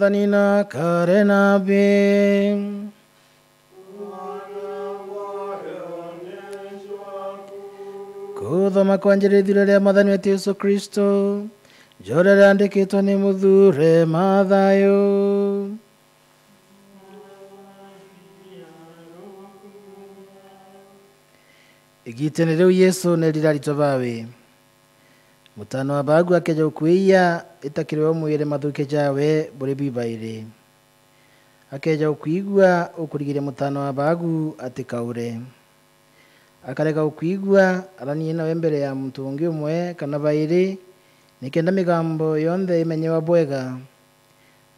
වදනින කරනබේ Kudhoma kwa Injili iliyotolewa madhani wetu Yesu Kristo, jore liandikitwa ni mudhure Mathayo. Igitene leo Yesu neliralitwa vawe mutano wa bagu akeja ukwiya itakiriwa mwire mathuke jawe buri bibaire akeja ukwigua ukurigire mutano wa bagu atikaure akareka ukwigua aranie nawe mbere ya muntu ungi umwe kana bairi nikenda migambo yonthe imenyewa bwega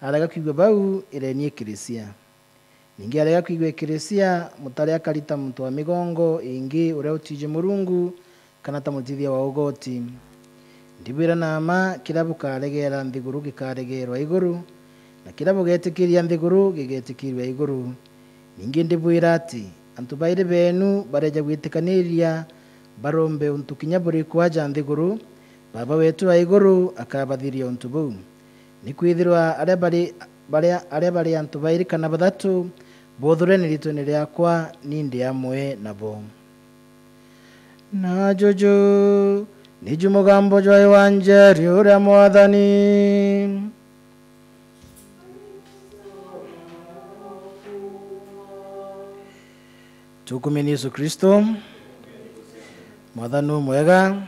arega kwigua bau irenie kirisia ningi arega kwigua ikirisia mutari akarita muntu wa migongo ingi uria utije murungu kana ta mutithia wa ugoti ndibwira nama kilabu kalegera nthiguru gikalegerwa iguru na kilabu getikiria nthiguru gigetikirwa iguru ningi ndibwira ati antu bairi benu bareja gwitikaniria barombe untu kinyaburi kwaja nthiguru baba wetu wa iguru akabathiria untu buu nikwithirwa aria bari aria bari antu bairi kana bathatu bothure niritwini riakwa nindi amwe nabo na jojo nijya umugambi ujya iwanjye riwuremo adani tukumene Yesu Kristo mwathani mwega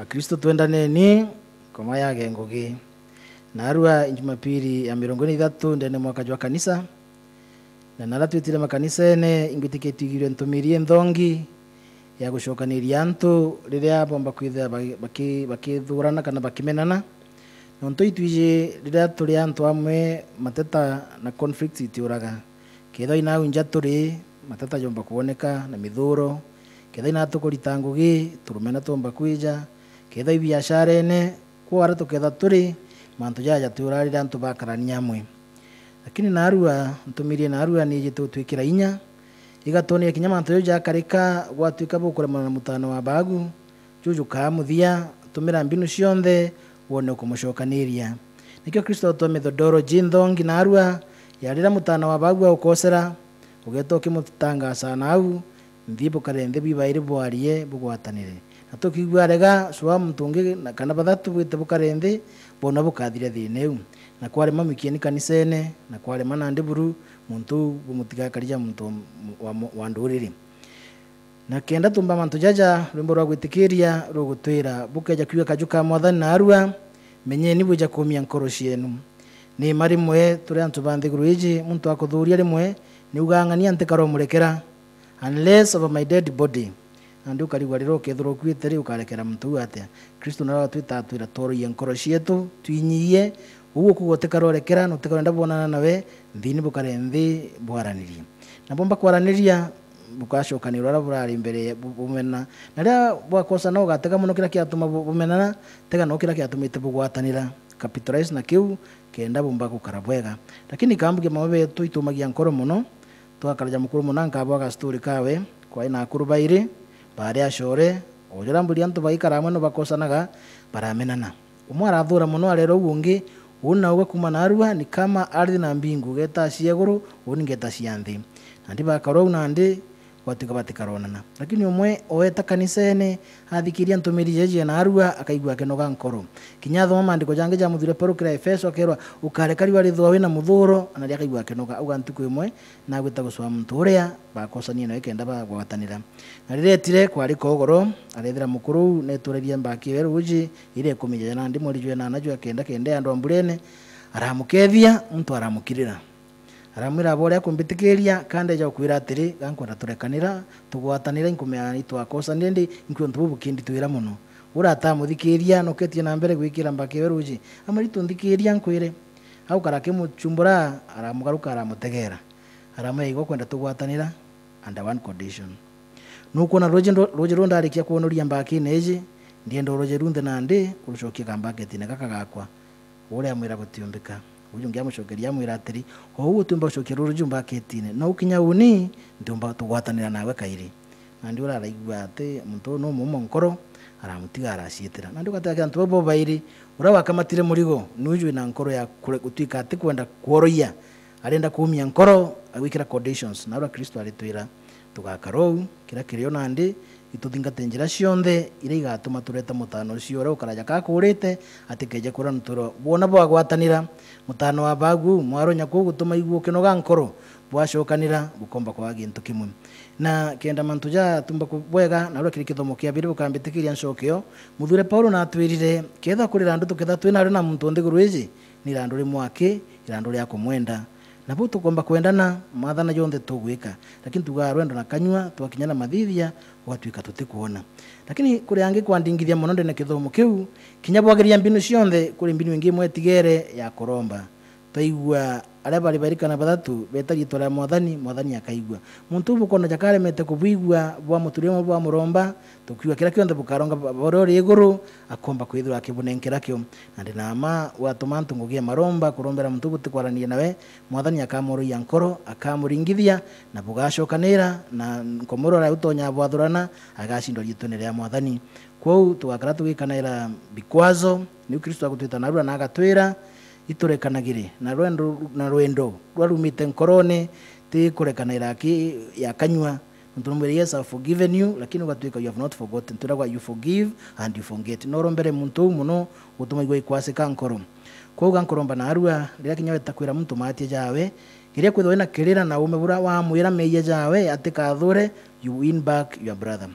akristo twendaneni koma yage ngugi na arua jumapili ya mirongo ine ithatu ndene mwaka jwa kanisa na nara twitire makanisa ene ntumiri ntumirie nthongi ya gucokanĩria antu rĩrĩa bomba baki bakithurana kana bakimenana nontu itwiji rĩrĩa tũrĩ antu amwe mateta na conflict ituraga kedo ina nja tũrĩ mateta jomba kuoneka na mithuro kedo ina tũkũrita ngugi tũrumena twomba kuija kedo ibiacara-ene kuara ara tũketha tũrĩ mantu jaja twĩũra rĩrĩa antu bakarania amwe lakini narua ntumirie narua nije tũtwĩkĩra inya igatonia kinyamanto yo jakareka gwatuika bukulemana na mutano wa bagu juju kaamuthia tumira mbinu cionthe wone ukumucokaniria nikio kristo atwa mithodoro jinthongi na arua yarira mutano wa bagu aukosera ugetwa ukimutangasa nau nthi bukare nthi bwibaire bwarie bugwatanire natokigwarega cwa muntu ungi kana bathatu bwite bukarende bona bukathire thina iu na kwarema mikieni kanisene na kwarema na ndiburu muntu bumutigakaria muntu wa nduriri na kenda tumba mantu jaja rwimbo rwa gwitikiria rugutwira bukeja kwiwa kaju ka mwathani na arua menyeni bwija kumia nkoro cienu nima rimwe turi antu ba nthiguru iji muntu akuthuria rimwe niugang'ania ntikaro murekera unless of my dead body na ndio karigwa rero ukethurukite ri ukarekera muntu uyu atia kristo naro atwita atwira toroie nkoro cietu twinyie uguo koguo utikarorekera na utikarenda bonana nawe nthini bukare nthi bwaranirie na bomba kwaraniria bukacokanä rwo aria burari mbere bumena na ria no ugatega muno kira kiatuma bumenana tega no kira kiatumite bugwatanira capitalize na kiu kenda bomba gukara bwega lakini kambuge mawe betu itumagia nkoro muno twakaraja mukuru muno nkabwaga story kawe kwa ina akurubaire baria shore mburi antu baikara amwe no bakosanaga baramenana umwe arathura muno arera ungi una uwe kuma narua ni kama ardhi na mbingu geta siyaguru uni ngeta cia nthi nandi bakarau nandi batuka na lakini umwe oeta kanisene athikiria ntumiri jeje na arua akaigua kenoga nkoro kinya mama maandiko jange ja muthire peru kira efeso akerwa ukarekari wali thwa wina muthuro anari akaigua kenoga uga ntuku imwe na gwita guswa muntu uria bakosania na ikenda bagwatanira na tire kwari ko goro arethira mukuru ne turerie mbaki weru uji ile kumijana ndimo rijwe na anajwa kenda kende andu ambulene aramukethia mtu aramukirira aramwira boria kumbitikiria kandi ja kwira atiri gankwenda turekanira tugwatanira nkumea itwakosa ndindi nkuo ntubukindi twira muno urata muthikiria nuketie na mbere gwikira mbakiwe ruji amari tunthikiria nkwire hau karake muchumbura aramugaruka aramutegera aramwigwa kwenda tugwatanira under one condition nukuona ruji ruji rundarikia kuonoria mbakine iji ndiendo ruji runthe nandi urucokie gambaketine gaka gakwa uria amwira gutiumbika ujungi iratiri amwiratiri ou tumba ucokero rujumba akitine no ukinyauni ntumba tugwatanira nawe kairi na ndio araigua ate muntu no mumo nkoro aramutiga araciitira na ndio kataka antu bo bairi ura wakamatire murigo nuju na nkoro ya kule kutika ati kwenda kuoroia arenda kuumia nkoro agwikira conditions na ura Kristo alitwira tugakarou kira kirio nandi ituthingatire njira ciothe iria igatuma tureta mutano ucio uria ukaraja kakurite atikeje kura nturo buona bwagwatanira mutano wa bagu mwaro kuu gutuma igua kino ga nkoro bwacokanira bukomba kwa gintu kimwe na kenda mantu ja tumba kubwega na uria kiri kithomo kia biri bukambitikiria ncokio muthure paulo na natwirire ketha kurira andu tuketha twina na muntu ndiguru iji ni randu rimwaki irandu ria kumwenda nabo tukomba kwendana mathana jonthe tugwika lakini tugaa rwendo na kanywa twakinyana mathithia gugatuika kuona lakini kuri angi kwandingithia muno ndene kithomo kiu kinya bwagiria mbinu cionthe kuri mbinu ingi mwetigere ya kuromba twaigua aria bari badatu bathatu betagitora mwathani mwathani akaigwa muntu na jakare mete kubigwa bwa muturimo bwa muromba tukiwa kira kionthe bukaronga borori eguru akomba kwithira akibunenkera kio andi nama watuma ntu ngugia maromba kurombera muntu buti butikwarania nawe mwathani akamuruia nkoro akamuringithia na bugacokanira na nkomurora utonya bwathurana agacindwa riitwene ria mwathani kwou tugakara tugikanaira bikwazo ni ukristo akutwita narura na agatwira na iturekanagire na rwendo na rwendo rwarumite nkorone ti kurekana iraki ya kanywa mbere yes have forgiven you lakini ugatwika you have not forgotten kwa you forgive and you forget noro mbere muntu umuno utuma igwe kwase kwasika nkoro koga nkoromba na arua rira kinyawe takwira muntu mati jawe kiria kwithwa na kirira na ume bura wa muira meye jawe atikathure you win back your brother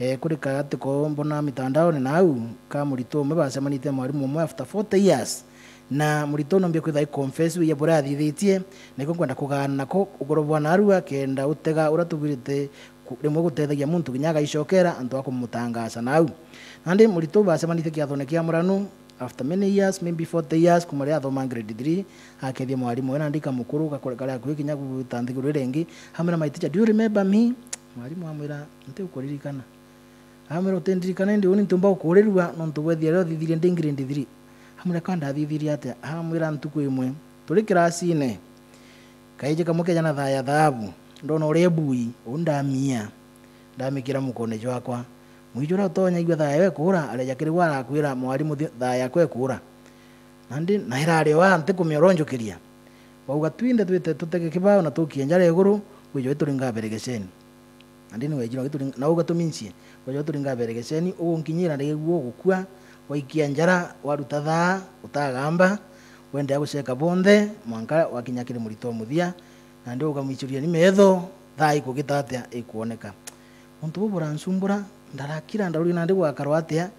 eh kuri kagati ko mbona mitandao ni nau kamurito umebasemanite mwarimu umwe after 40 years na muritono nombie kwitha ikonfesi wiya burathithitie niko ngwenda kugana nako ugorobwa narua kenda utega uria tugwirite rimwe gutethagia muntu ginya agaicokera antu akumutangaca nau nandi murito bacemanite kiathone kia muranu after many years maybe the years kumari athoma grade 3 akethia mwarimu wena ndika mukuru gakurekara kuhi kinya gutanthiguru irengi hamwe na my teacher do you remember me mwarimu amwira nte ukoririkana amwira utendirikana ndi uni ntumba ukurirwa nontu wethiere othithirie ndi grade 3 hamureka ndathiithirie atia hamwira ntuku imwe tuli kiracine kaiji kamwe keja na thaya thabu ndona uria mbui uu ndamia ndamikira mukone jwakwa mwijura uria utonya igua thaya wekura areja kiriwa arakwira mwalimu thaya kwe kura nandi na irari wa nti kumioronjukiria wauga twinde twite tutege kibao na tukie njara iguru wijo ituringa beregeceni nandi ni wejino na uga tumincie wijo ituringa beregeceni ugunkinyira ndege guo gukua waikia njara waruta thaa utagamba wendea guceka bonthe mwanka wakinya kiri murito muthia na ndio ukamwichuria ni metho thaa ikugita atia ikuoneka muntu buburansumbura ndarakira ndaruri nandi gwakarwa atia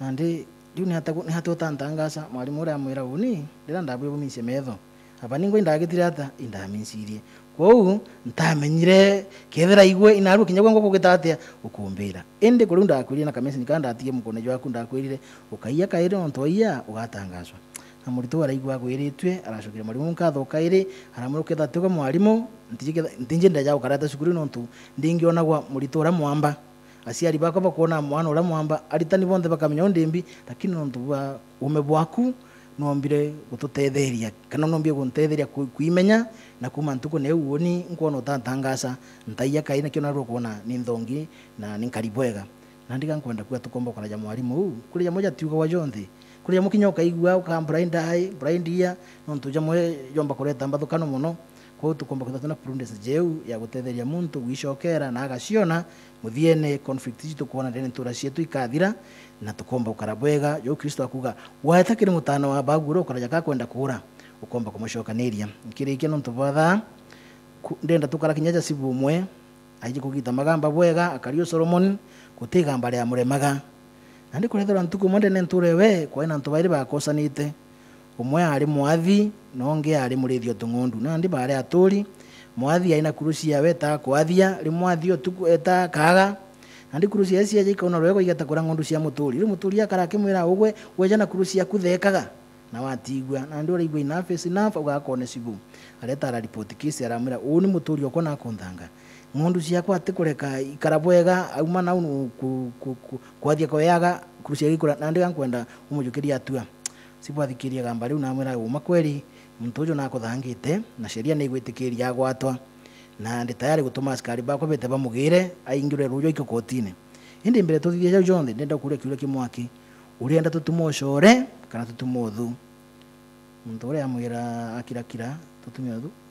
nandi riu ni hatu tantangasa mwarimu uria amwira uni ndira ndabwe bumise metho apa ningo ndagitire ata indamisirie wou ntamenyire kethira igwe inaru kinyagwa gwango kugita atia ukumbira indi kuri ndakwirire na kamesi nikanda mukone jwa kunda akwirire ukaiya kaire onto iya ugatangazwa na muritu araigwa agwiritwe aracukire mwarimu nkathuka iri aramuruka ithatuga mwarimu ntinje ndaja gukarata cukuru nontu ndingionagwa muritu uria mwamba aciari bakwa bakuona mwana uria mwamba aritani bonde bakamenya ndembi lakini nontu wa umebwaku nombire gututetheria kana nombire gutetheria kwimenya na kuma ntuku ne uoni nkwona utatangasa ntaia kai nakio narwo kuona ni nthongi na ni nkaribwega na ndiga nkwenda kuga tukomba kona jamu arimu u kuri jamu tiuga wa jonthe kuri jamu kinyoka igwa ukambura indai blind nontu jamwe jomba kureta mbathukano mono ko tugomba kudatana prudence jeu ya gutetheria muntu gwicokera na agaciona muthiene conflict ici tukubona ndene ntura cietu ikathira na tukomba ukara bwega jo kristo akuga wahetakire mutano wa baguro ukaraja kakwenda kura ukomba kumucokaniria nkirikia nontu batha ndenda tukara kinyaja sibu sibumwe aiji kugita magamba bwega akario solomon gutigamba ria muremaga nandi kurethera ntuku monde nenturewe kwaina ntu bairi bakosanite umwe ari mwathi nonge ari murithio na ndi bare aturi mwathi aina kurusi yawe ta kwathia rimwathio otuku eta kaga ndi kurusi ya cia jika onoro ego igata kura ngundu cia muturi ri muturi akara kimwira ugwe weja na kurusi ya kuthekaga na watigwa na ndio rigwe enough is uga ugakone sibu areta ara report kisi aramira u ni muturi okona na kunthanga ngundu ciakwa atikureka ikara bwega auma nau kwathia kweyaga kurusi agikura nandi gankwenda umujukiria atua cibwathikiria gamba riu namwira uma kweri muntu ucio nakuthangite na sheria ni agwatwa na ndi tayari gutuma askari bakwa bete bamugire aingire rujo ikio kotine indi mbere tuthithia jau jonthe ndenda kuria kiuria kimwaki urienda tutuma ucore kana tutuma uthu muntu uria amwira akirakira tutume uthu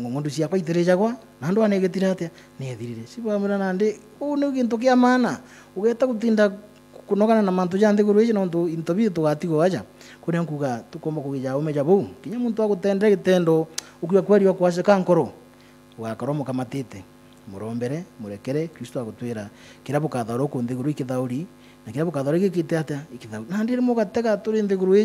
ngondu ciakwa itirijagwa na andu anegitire atia niethirire cibaamira nandi uu ni gintu kia mana ugeta gutinda kunogana na mantu ja nthiguru ici nondu into bii tugatigwo aja kuria nkuga tukomba kugija umeja jabu kinya muntu agutendere gitendo ukiwa kweri okwaceka nkoro ugakorwo mukamatite murombere murekere kristo agutwira kiria bukathaura uku nthiguru ikithauri na kä rä a gå kathori gä kä te atä na ndä rä må gatega tå rä nthä gå rå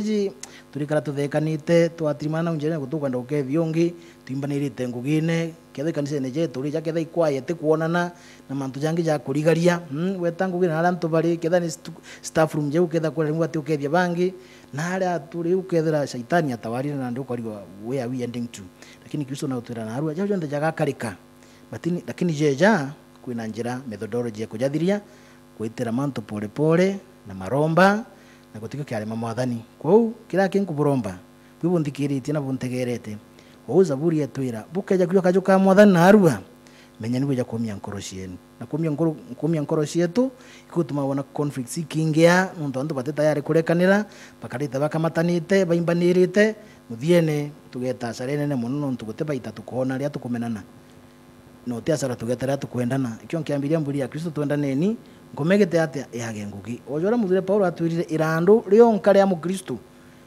tå rä kara tå thekanä te twatirimana njä gå tå kwenda gå kevia å ngä twimbanä rä te ngå gä ne ketha ikanicenä je rä ja ikwaye tä kuonana na mantå jangä ja rigaria hmm, weta ngå gä na arä a ntå barä ketha nä jau ketha kwä rä atä å kethia bangä na arä a tå rä u kethira caitani atawarire na ndå korigwo we are we ending to lakini kristo na utwira na arua jau jonthe jagakarä ka lakini jeja kwä na njä ra methodology ya kå jathiria manto pole pole na maromba na gutiko kwa u kila kin kinkuburomba bwibunthikiiritie na buntegerete ou zaburi etwira bukeja kwio kaju ka mwathani na arua menya nibweja kumia nkoro cienu na kumia nkoro kumia nkoro cietu ikutuma wana conflict ikingia nontu ndo bati tayari kurekanira bakarite bakamatanite baimbanirite muthiene tugeta sarene ne muno nontu baita tukona ria tukumenana no asara tugeta ria tukwendana ikio nkiambiria mburi ya kristo twendaneni ngomegete ate yagenguki ngugi ojora muthire paulo atwirire irandu rionka ria mukristo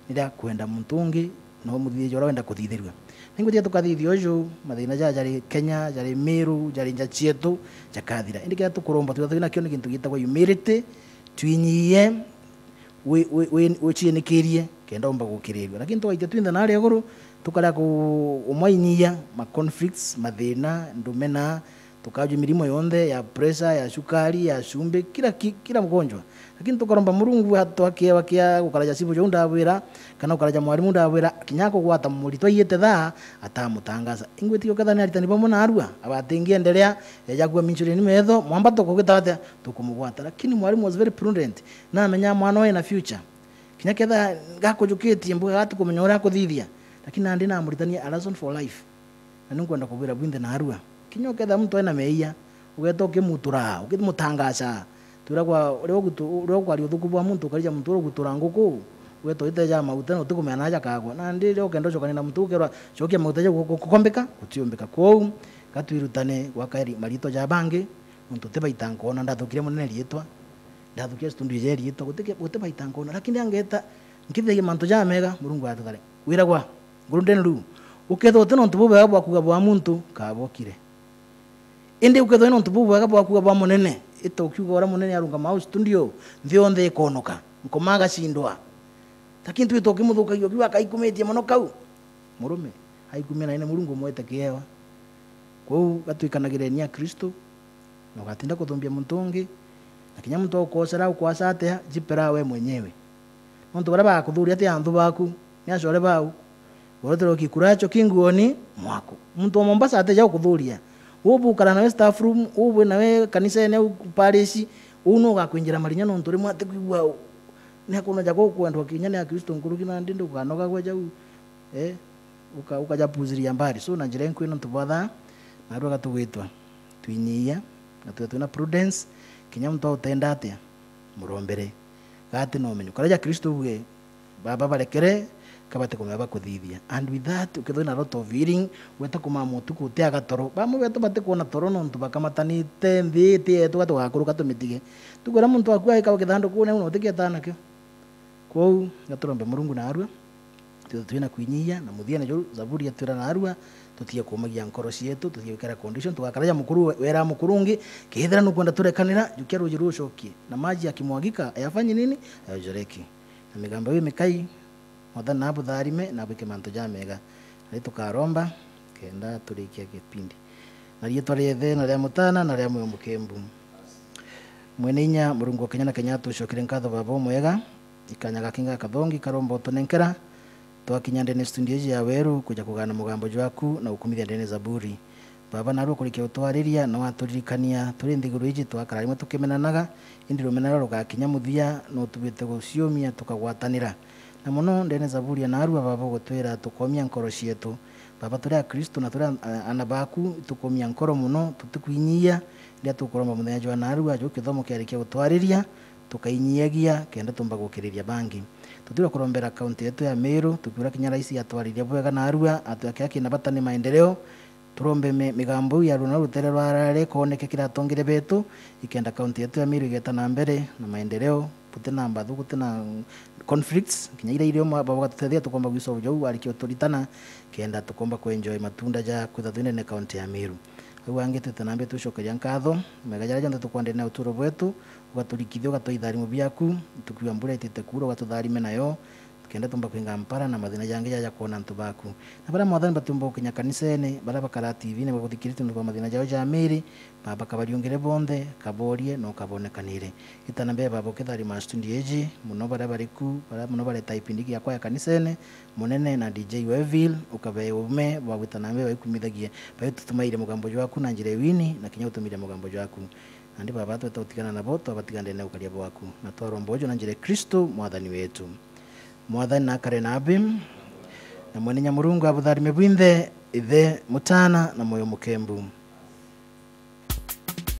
niria kwenda muntungi no muthire jora wenda kuthithirwa kuthitherua ningwitia tukathithia uju madina ja jari kenya jari miru jari nja cietu jakathira indi kira tukuromba turia twina kio ni gintu gitagwo humility twinyie kirie kenda omba gukirirwa lakini twaitia twintha naria iguru ku umwainyia ma conflicts madina ndumena tukaje milimo yonde ya presa ya sukari ya shumbe kila kila mgonjwa lakini tukaromba murungu Mulungu hatoakia wakia ukaraja sibu jonda ndabwira kana ukaraja mwalimu nda ndabwira kinyako gwata mulito yete tha atamutangaza ingwe tiyo kadha ni alitani pamona arua abatingia endelea yaja kwa minchuri ni medo mwamba tukugita wate tukumugwata lakini mwalimu was very prudent na amenya mwana we na future kinyake gako juketi mbuga hatu kumenyora kuthithia lakini andi na muritania a lesson for life na nungu kwenda kubira bwinde na arua kinyo uketha mtu ena meia ugeta ukimutura ukimutangaca turagwa uria ukwaria uthuku bwa muntu ukarija muntu uria gutura nguku ugeta uiteja mauta na utikumena aja kagwa na ndi ria ukenda chokani na muntu ukerwa cokia mauta ja gukombika ko katwirutane gatwirutane gwakairi marito ja bangi muntu tibaita nkona ndathukire munene rietwa ndathukire stundu ja rietwa gutibaita nkona lakini angeta nkithagia mantu ja mega murungu atuthare wiragwa gurundenru ndenu riu ukethwa utina untu bubega muntu kabokire indi ukethwa ino ntubu bwa bwakuga bwa munene ita ukiuga ura munene arunga mausi tu ndio nthi onthe ikonoka nkoma agacindwa lakini tu itoki muthukagia ukiuga akaikumitie muno kau murume aikumia ina mulungu mwete kiewa kwau gatuikanagira ni kristo na ugatinda kuthumbia muntu ungi na kinya muntu ukosera ukwasa atia jipera we mwenyewe muntu nontu baria bagakuthuria atia anthu baku ni acore bau worotere ukikuracho kinguoni mwaku muntu wa mombasa ateja Ya ubu kana nawe staff room ubu nawe kanisa ene parish uno ga gakwinjira marinya no nturimo atekwigwa nekuno jako andwa kinya ne akristo nguru kina ndindo ga kanoka kweja eh uka uka ja ukajapuziria ambari so na njira nkwino ntubwatha na andå tuwetwa twinyia na tuwetwa na prudence kinya må utenda tenda murombere a må rombere gatä na kristo uge baba barekere kabate kumya bakuthithia and with that ukithona lot of healing weta kuma mutuku toro ba bamu beto bate kuona toro nontu bakamatani te ndi te etu gatu gakuruka tumitige tukora muntu akua ikawa kithando kuone uno tikia tana kyo kwou gaturombe murungu na arua tu twina kwinyia na muthia na juru zaburi ya yatwira na arua tutie kumagia nkoro cietu tutie kera condition ya mukuru wera mukurungi kithira nukwenda turekanira jukia ruji rucokie na maji akimwagika ayafanye nini ayojoreki na migambo hiyo mikai motha nabo tharime nabo ikimanto jamega nari tukaromba kenda turikia gipindi narie twariethe na ria mutana na mwe mukembu mwene inya murungu kenya na kenya tucokire nkatho baba mwega ikanyaga kinga kathongi karomba tunenkera twakinya ndene studio ya weru kuja kugana mugambo jwaku na ukumithia ndene zaburi baba naru kurikia utwariria na waturirikania turi nthiguru iji twakararimwe tukimenanaga indi rumenero rugakinya muthia no tubite guciumia tukagwatanira na muno ndene zaburi ya naru ababa gutwira tukomia nkoro cietu baba turi akristo na turi anabaku tukomia nkoro muno tutikuinyia ndia tukuromba muthenya jwa naru ajo kithomo kiarikia gutwariria tukainyiagia kenda tumba gukiriria bangi tutira kurombera kaunti yetu ya Meru tukura kinya rais atwaririe bwega na arua atwake akina batani maendeleo turombe migambo ya runa rutere rwarare koneke kira tongere betu ikenda kaunti yetu ya Meru igeta na mbere na maendeleo putina mbathu kutina conflicts ile irio maba gatuthethia tukomba gwisolve jau arikio turitana kenda tukomba kuenjoy matunda ja kuthathwine ne county ya Meru au angete tunambia tucokeria nkatho megajara janthe tukwande na uturo bwetu ugaturikithia ugatwitharimo biaku tukiwa mbura itite kura ugatutharime nayo kenda tumba kuinga mpara na mathina jange ya kuona ntu baku na bara mwathani batumba kukinya kanisene bara bakara tv ne baguthikirite ntu ba mathina jao ja miri baba kabariungire bonde kaborie no kabonekanire itana mbe babo kithari mastundi eji muno bara bari ku bara muno bare typing ya kwa kanisene munene na DJ wevil ukabe ume ba bagwitana mbe baikumithagie bayo tutumaire mugambo jwaku na njire wini na kinyo utumire mugambo jwaku nandi baba tweta utigana nabo twabatiganire na ukalia bwaku na twarombojo na njire Kristo mwadhani wetu mwathani nakare na abim na mwaninya nyamurungu abutharime bwinthe ithe mutana na moyo mukembu